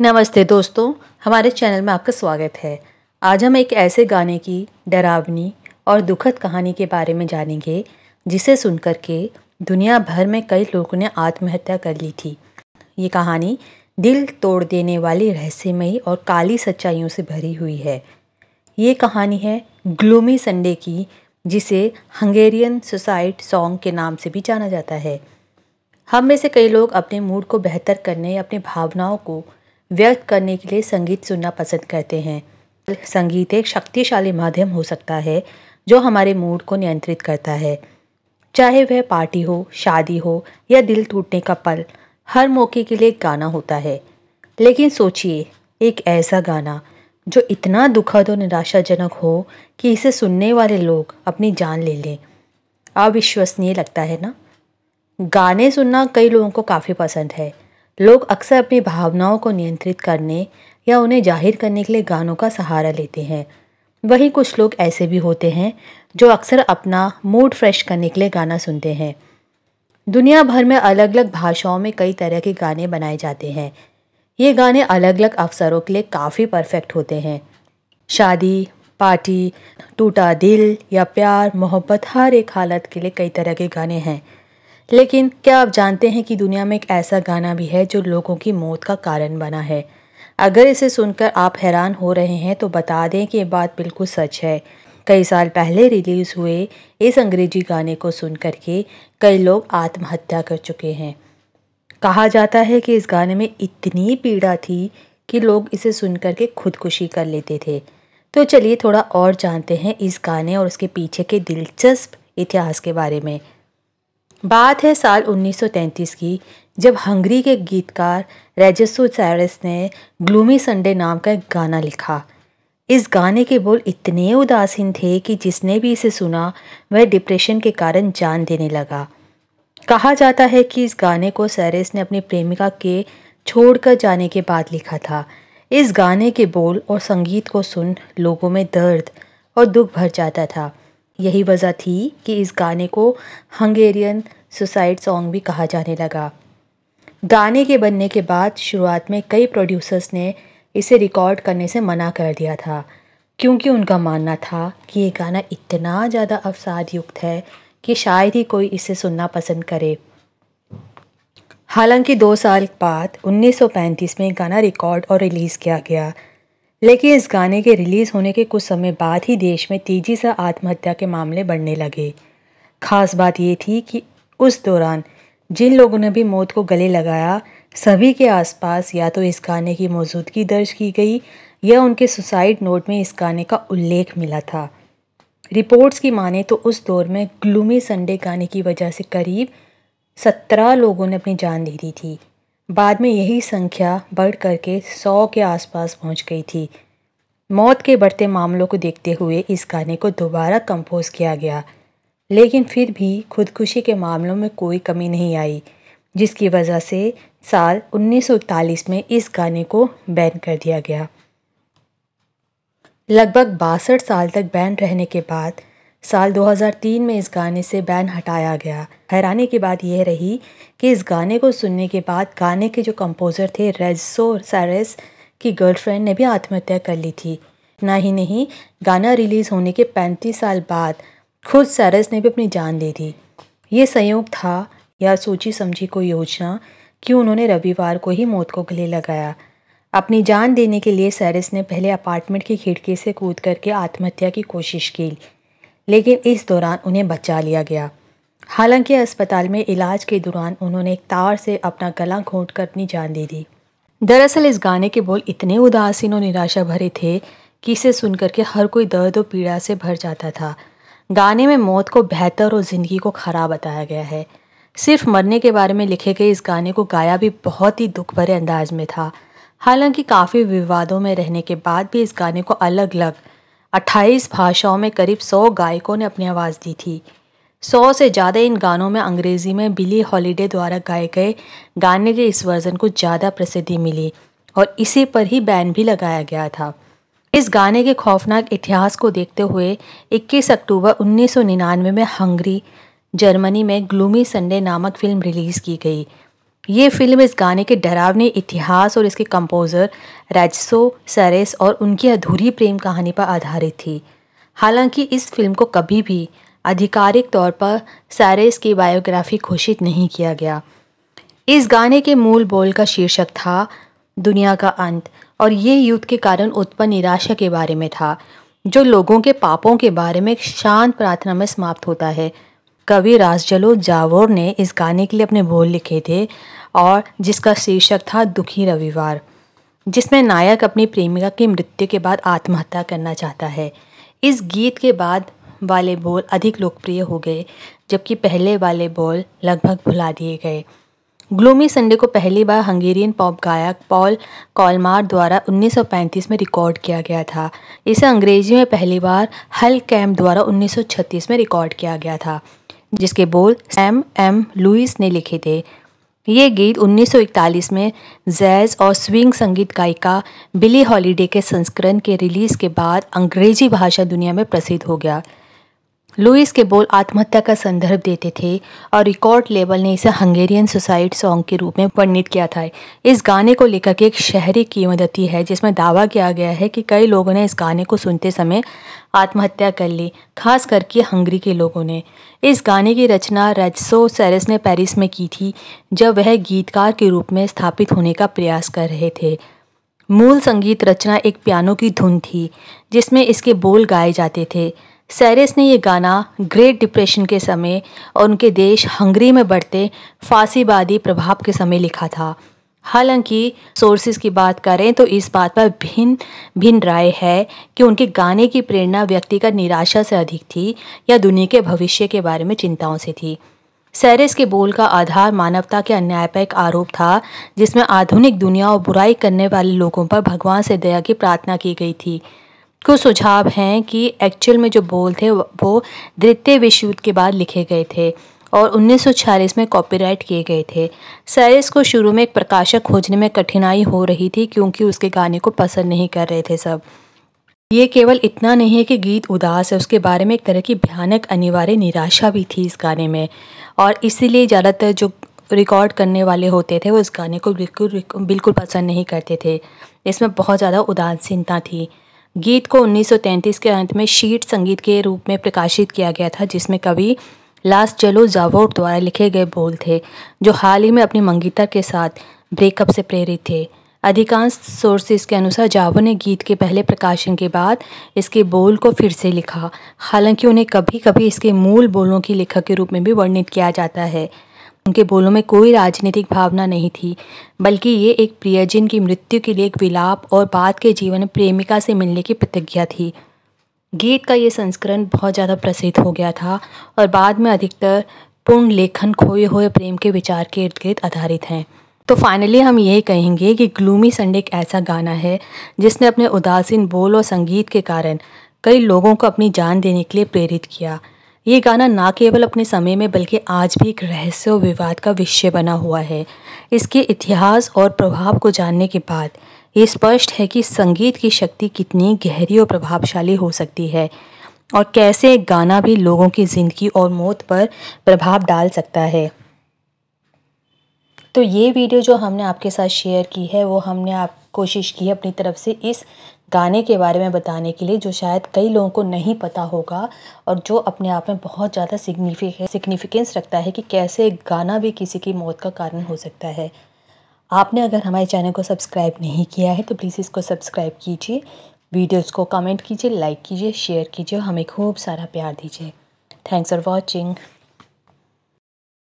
नमस्ते दोस्तों हमारे चैनल में आपका स्वागत है आज हम एक ऐसे गाने की डरावनी और दुखद कहानी के बारे में जानेंगे जिसे सुनकर के दुनिया भर में कई लोगों ने आत्महत्या कर ली थी ये कहानी दिल तोड़ देने वाली रहस्यमयी और काली सच्चाइयों से भरी हुई है ये कहानी है ग्लूमी संडे की जिसे हंगेरियन सुसाइड सॉन्ग के नाम से भी जाना जाता है हम में से कई लोग अपने मूड को बेहतर करने अपनी भावनाओं को व्यक्त करने के लिए संगीत सुनना पसंद करते हैं संगीत एक शक्तिशाली माध्यम हो सकता है जो हमारे मूड को नियंत्रित करता है चाहे वह पार्टी हो शादी हो या दिल टूटने का पल हर मौके के लिए गाना होता है लेकिन सोचिए एक ऐसा गाना जो इतना दुखद और निराशाजनक हो कि इसे सुनने वाले लोग अपनी जान ले लें अविश्वसनीय लगता है ना गाने सुनना कई लोगों को काफ़ी पसंद है लोग अक्सर अपनी भावनाओं को नियंत्रित करने या उन्हें जाहिर करने के लिए गानों का सहारा लेते हैं वहीं कुछ लोग ऐसे भी होते हैं जो अक्सर अपना मूड फ्रेश करने के लिए गाना सुनते हैं दुनिया भर में अलग अलग भाषाओं में कई तरह के गाने बनाए जाते हैं ये गाने अलग अलग अवसरों के लिए काफ़ी परफेक्ट होते हैं शादी पार्टी टूटा दिल या प्यार मोहब्बत हर एक हालत के लिए कई तरह के गाने हैं लेकिन क्या आप जानते हैं कि दुनिया में एक ऐसा गाना भी है जो लोगों की मौत का कारण बना है अगर इसे सुनकर आप हैरान हो रहे हैं तो बता दें कि ये बात बिल्कुल सच है कई साल पहले रिलीज़ हुए इस अंग्रेजी गाने को सुन के कई लोग आत्महत्या कर चुके हैं कहा जाता है कि इस गाने में इतनी पीड़ा थी कि लोग इसे सुन के खुदकुशी कर लेते थे तो चलिए थोड़ा और जानते हैं इस गाने और उसके पीछे के दिलचस्प इतिहास के बारे में बात है साल 1933 की जब हंगरी के गीतकार रेजसो सैरस ने ग्लूमी संडे नाम का एक गाना लिखा इस गाने के बोल इतने उदासीन थे कि जिसने भी इसे सुना वह डिप्रेशन के कारण जान देने लगा कहा जाता है कि इस गाने को सैरेस ने अपनी प्रेमिका के छोड़कर जाने के बाद लिखा था इस गाने के बोल और संगीत को सुन लोगों में दर्द और दुख भर जाता था यही वजह थी कि इस गाने को हंगेरियन सुसाइड सॉन्ग भी कहा जाने लगा गाने के बनने के बाद शुरुआत में कई प्रोड्यूसर्स ने इसे रिकॉर्ड करने से मना कर दिया था क्योंकि उनका मानना था कि ये गाना इतना ज़्यादा अवसाद युक्त है कि शायद ही कोई इसे सुनना पसंद करे हालांकि दो साल बाद 1935 में गाना रिकॉर्ड और रिलीज़ किया गया लेकिन इस गाने के रिलीज़ होने के कुछ समय बाद ही देश में तेज़ी से आत्महत्या के मामले बढ़ने लगे खास बात ये थी कि उस दौरान जिन लोगों ने भी मौत को गले लगाया सभी के आसपास या तो इस गाने की मौजूदगी दर्ज की गई या उनके सुसाइड नोट में इस गाने का उल्लेख मिला था रिपोर्ट्स की माने तो उस दौर में ग्लूमी संडे गाने की वजह से करीब सत्रह लोगों ने अपनी जान दे दी थी बाद में यही संख्या बढ़ करके सौ के आसपास पहुंच गई थी मौत के बढ़ते मामलों को देखते हुए इस गाने को दोबारा कंपोज किया गया लेकिन फिर भी खुदकुशी के मामलों में कोई कमी नहीं आई जिसकी वजह से साल उन्नीस में इस गाने को बैन कर दिया गया लगभग बासठ साल तक बैन रहने के बाद साल 2003 में इस गाने से बैन हटाया गया हैरानी की बात यह रही कि इस गाने को सुनने के बाद गाने के जो कंपोज़र थे रेजो सैरस की गर्लफ्रेंड ने भी आत्महत्या कर ली थी ना ही नहीं गाना रिलीज़ होने के 35 साल बाद खुद सैरस ने भी अपनी जान दे दी ये संयोग था या सोची समझी कोई योजना कि उन्होंने रविवार को ही मौत को गले लगाया अपनी जान देने के लिए सैरस ने पहले अपार्टमेंट की खिड़की से कूद करके आत्महत्या की कोशिश की लेकिन इस दौरान उन्हें बचा लिया गया हालांकि अस्पताल में इलाज के दौरान उन्होंने एक तार से अपना गला घोंट कर अपनी जान दे दी दरअसल इस गाने के बोल इतने उदासीन और निराशा भरे थे कि इसे सुनकर के हर कोई दर्द और पीड़ा से भर जाता था गाने में मौत को बेहतर और ज़िंदगी को ख़राब बताया गया है सिर्फ मरने के बारे में लिखे गए इस गाने को गाया भी बहुत ही दुख भरे अंदाज में था हालांकि काफ़ी विवादों में रहने के बाद भी इस गाने को अलग अलग 28 भाषाओं में करीब 100 गायकों ने अपनी आवाज़ दी थी 100 से ज़्यादा इन गानों में अंग्रेज़ी में बिली हॉलीडे द्वारा गाए गए गाने के इस वर्जन को ज़्यादा प्रसिद्धि मिली और इसी पर ही बैन भी लगाया गया था इस गाने के खौफनाक इतिहास को देखते हुए 21 अक्टूबर 1999 में हंगरी जर्मनी में ग्लूमी संडे नामक फिल्म रिलीज़ की गई ये फिल्म इस गाने के डरावने इतिहास और इसके कंपोज़र रेजसो सरेस और उनकी अधूरी प्रेम कहानी पर आधारित थी हालांकि इस फिल्म को कभी भी आधिकारिक तौर पर सरेस की बायोग्राफी घोषित नहीं किया गया इस गाने के मूल बोल का शीर्षक था दुनिया का अंत और ये युद्ध के कारण उत्पन्न निराशा के बारे में था जो लोगों के पापों के बारे में शांत प्रार्थना में समाप्त होता है कवि राजजलो जावोर ने इस गाने के लिए अपने बोल लिखे थे और जिसका शीर्षक था दुखी रविवार जिसमें नायक अपनी प्रेमिका की मृत्यु के बाद आत्महत्या करना चाहता है इस गीत के बाद वाले बोल अधिक लोकप्रिय हो गए जबकि पहले वाले बोल लगभग भुला दिए गए ग्लूमी संडे को पहली बार हंगेरियन पॉप गायक पॉल कॉलमार द्वारा 1935 में रिकॉर्ड किया गया था इसे अंग्रेजी में पहली बार हल कैम्प द्वारा 1936 में रिकॉर्ड किया गया था जिसके बोल सैम एम लुइस ने लिखे थे ये गीत 1941 में जैज़ और स्विंग संगीत गायिका बिली हॉलीडे के संस्करण के रिलीज़ के बाद अंग्रेजी भाषा दुनिया में प्रसिद्ध हो गया लुइस के बोल आत्महत्या का संदर्भ देते थे और रिकॉर्ड लेबल ने इसे हंगेरियन सुसाइड सॉन्ग के रूप में वर्णित किया था इस गाने को लेकर के एक शहरी कीमदती है जिसमें दावा किया गया है कि कई लोगों ने इस गाने को सुनते समय आत्महत्या कर ली खास करके हंगरी के लोगों ने इस गाने की रचना रेजसो सेरेस ने पेरिस में की थी जब वह गीतकार के रूप में स्थापित होने का प्रयास कर रहे थे मूल संगीत रचना एक पियानो की धुन थी जिसमें इसके बोल गाए जाते थे सैरेस ने ये गाना ग्रेट डिप्रेशन के समय और उनके देश हंगरी में बढ़ते फांसीवादी प्रभाव के समय लिखा था हालांकि सोर्सेज की बात करें तो इस बात पर भिन्न भिन्न राय है कि उनके गाने की प्रेरणा व्यक्तिगत निराशा से अधिक थी या दुनिया के भविष्य के बारे में चिंताओं से थी सैरिस के बोल का आधार मानवता के अन्याय पर एक आरोप था जिसमें आधुनिक दुनिया और बुराई करने वाले लोगों पर भगवान से दया की प्रार्थना की गई थी को सुझाव हैं कि एक्चुअल में जो बोल थे वो द्वितीय विश्व युद्ध के बाद लिखे गए थे और 1946 में कॉपीराइट किए गए थे सैरिस को शुरू में एक प्रकाशक खोजने में कठिनाई हो रही थी क्योंकि उसके गाने को पसंद नहीं कर रहे थे सब ये केवल इतना नहीं है कि गीत उदास है उसके बारे में एक तरह की भयानक अनिवार्य निराशा भी थी इस गाने में और इसीलिए ज़्यादातर जो रिकॉर्ड करने वाले होते थे वो इस गाने को बिल्कुल बिल्कुल पसंद नहीं करते थे इसमें बहुत ज़्यादा उदासीनता थी गीत को 1933 के अंत में शीट संगीत के रूप में प्रकाशित किया गया था जिसमें कवि लास्ट चलो जावोर द्वारा लिखे गए बोल थे जो हाल ही में अपनी मंगीता के साथ ब्रेकअप से प्रेरित थे अधिकांश सोर्सेज के अनुसार जावो ने गीत के पहले प्रकाशन के बाद इसके बोल को फिर से लिखा हालांकि उन्हें कभी कभी इसके मूल बोलों की लेखक के रूप में भी वर्णित किया जाता है उनके बोलों में कोई राजनीतिक भावना नहीं थी बल्कि ये एक प्रियजन की मृत्यु के लिए एक विलाप और बाद के जीवन में प्रेमिका से मिलने की प्रतिज्ञा थी गीत का ये संस्करण बहुत ज़्यादा प्रसिद्ध हो गया था और बाद में अधिकतर पूर्ण लेखन खोए हुए प्रेम के विचार के इर्द गिर्द आधारित हैं तो फाइनली हम यही कहेंगे कि ग्लूमी संडे एक ऐसा गाना है जिसने अपने उदासीन बोल और संगीत के कारण कई लोगों को अपनी जान देने के लिए प्रेरित किया ये गाना ना केवल अपने समय में बल्कि आज भी एक रहस्य और विवाद का विषय बना हुआ है इसके इतिहास और प्रभाव को जानने के बाद ये स्पष्ट है कि संगीत की शक्ति कितनी गहरी और प्रभावशाली हो सकती है और कैसे एक गाना भी लोगों की ज़िंदगी और मौत पर प्रभाव डाल सकता है तो ये वीडियो जो हमने आपके साथ शेयर की है वो हमने आप कोशिश की है अपनी तरफ से इस गाने के बारे में बताने के लिए जो शायद कई लोगों को नहीं पता होगा और जो अपने आप में बहुत ज़्यादा सिग्निफिक सिग्निफिकेंस रखता है कि कैसे एक गाना भी किसी की मौत का कारण हो सकता है आपने अगर हमारे चैनल को सब्सक्राइब नहीं किया है तो प्लीज़ इसको सब्सक्राइब कीजिए वीडियोज़ को कमेंट कीजिए लाइक कीजिए शेयर कीजिए हमें खूब सारा प्यार दीजिए थैंक्स फॉर वॉचिंग